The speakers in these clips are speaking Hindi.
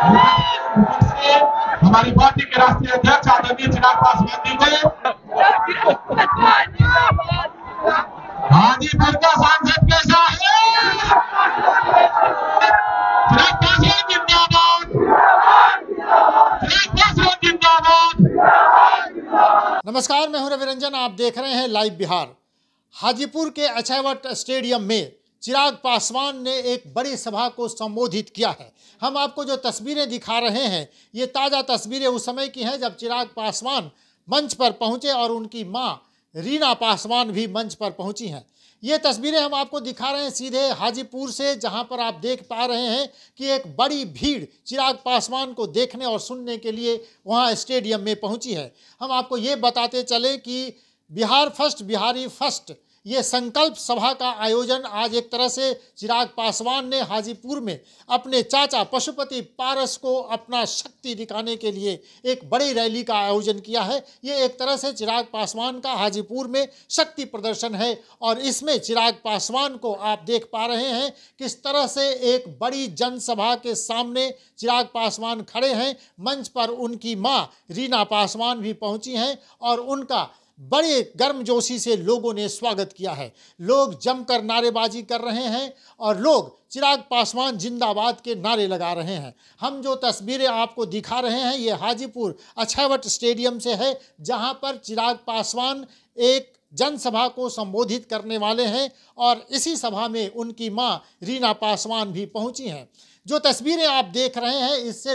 हमारी पार्टी के राष्ट्रीय अध्यक्ष आदरणीय चिराग पासवान जी थे हाजीपुर का सांसद कैसा है चिराग पासवान जिंदाबाद चिराग पासवान जिंदाबाद नमस्कार मैं हूं रविरंजन आप देख रहे हैं लाइव बिहार हाजीपुर के अछैवट स्टेडियम में चिराग पासवान ने एक बड़ी सभा को संबोधित किया है हम आपको जो तस्वीरें दिखा रहे हैं ये ताज़ा तस्वीरें उस समय की हैं जब चिराग पासवान मंच पर पहुंचे और उनकी माँ रीना पासवान भी मंच पर पहुंची हैं ये तस्वीरें हम आपको दिखा रहे हैं सीधे हाजीपुर से जहां पर आप देख पा रहे हैं कि एक बड़ी भीड़ चिराग पासवान को देखने और सुनने के लिए वहां स्टेडियम में पहुंची है हम आपको ये बताते चले कि बिहार फर्स्ट बिहारी फर्स्ट ये संकल्प सभा का आयोजन आज एक तरह से चिराग पासवान ने हाजीपुर में अपने चाचा पशुपति पारस को अपना शक्ति दिखाने के लिए एक बड़ी रैली का आयोजन किया है ये एक तरह से चिराग पासवान का हाजीपुर में शक्ति प्रदर्शन है और इसमें चिराग पासवान को आप देख पा रहे हैं किस तरह से एक बड़ी जनसभा के सामने चिराग पासवान खड़े हैं मंच पर उनकी माँ रीना पासवान भी पहुँची हैं और उनका बड़े गर्मजोशी से लोगों ने स्वागत किया है लोग जमकर नारेबाजी कर रहे हैं और लोग चिराग पासवान जिंदाबाद के नारे लगा रहे हैं हम जो तस्वीरें आपको दिखा रहे हैं ये हाजीपुर अछावट स्टेडियम से है जहां पर चिराग पासवान एक जनसभा को संबोधित करने वाले हैं और इसी सभा में उनकी माँ रीना पासवान भी पहुँची हैं जो तस्वीरें आप देख रहे हैं इससे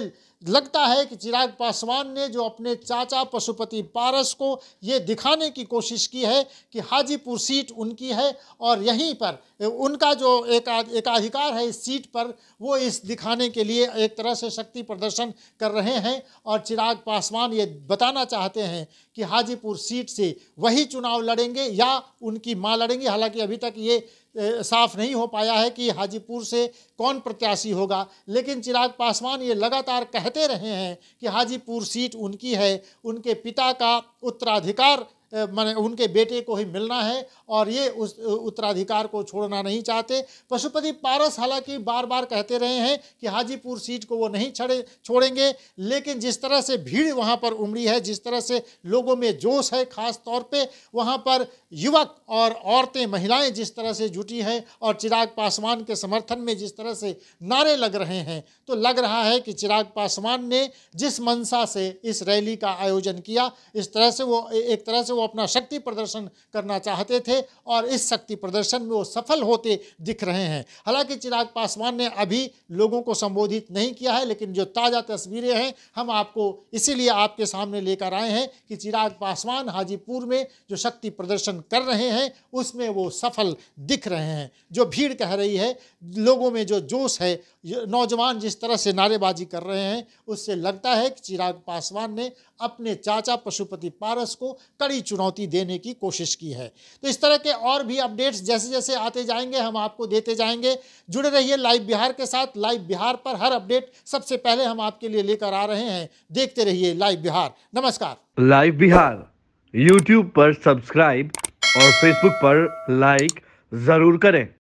लगता है कि चिराग पासवान ने जो अपने चाचा पशुपति पारस को ये दिखाने की कोशिश की है कि हाजीपुर सीट उनकी है और यहीं पर उनका जो एक एकाधिकार है इस सीट पर वो इस दिखाने के लिए एक तरह से शक्ति प्रदर्शन कर रहे हैं और चिराग पासवान ये बताना चाहते हैं कि हाजीपुर सीट से वही चुनाव लड़ेंगे या उनकी माँ लड़ेंगी हालांकि अभी तक ये साफ नहीं हो पाया है कि हाजीपुर से कौन प्रत्याशी होगा लेकिन चिराग पासवान ये लगातार कहते रहे हैं कि हाजीपुर सीट उनकी है उनके पिता का उत्तराधिकार माने उनके बेटे को ही मिलना है और ये उस उत्तराधिकार को छोड़ना नहीं चाहते पशुपति पारस हालांकि बार बार कहते रहे हैं कि हाजीपुर सीट को वो नहीं छड़े छोड़ेंगे लेकिन जिस तरह से भीड़ वहाँ पर उमड़ी है जिस तरह से लोगों में जोश है ख़ास तौर पे वहाँ पर युवक और औरतें महिलाएं जिस तरह से जुटी हैं और चिराग पासवान के समर्थन में जिस तरह से नारे लग रहे हैं तो लग रहा है कि चिराग पासवान ने जिस मनसा से इस रैली का आयोजन किया इस तरह से वो एक तरह से वो अपना शक्ति प्रदर्शन करना चाहते थे और इस शक्ति प्रदर्शन में वो सफल होते दिख रहे हैं हालांकि चिराग पासवान ने अभी लोगों को संबोधित नहीं किया है लेकिन जो ताज़ा तस्वीरें हैं हम आपको इसीलिए आपके सामने लेकर आए हैं कि चिराग पासवान हाजीपुर में जो शक्ति प्रदर्शन कर रहे हैं उसमें वो सफल दिख रहे हैं जो भीड़ कह रही है लोगों में जो जोश है नौजवान जिस तरह से नारेबाजी कर रहे हैं उससे लगता है कि चिराग पासवान ने अपने चाचा पशुपति पारस को कड़ी चुनौती देने की कोशिश की है तो इस तरह के और भी अपडेट्स जैसे जैसे आते जाएंगे हम आपको देते जाएंगे जुड़े रहिए लाइव बिहार के साथ लाइव बिहार पर हर अपडेट सबसे पहले हम आपके लिए लेकर आ रहे हैं देखते रहिए लाइव बिहार नमस्कार लाइव बिहार यूट्यूब पर सब्सक्राइब और फेसबुक पर लाइक जरूर करें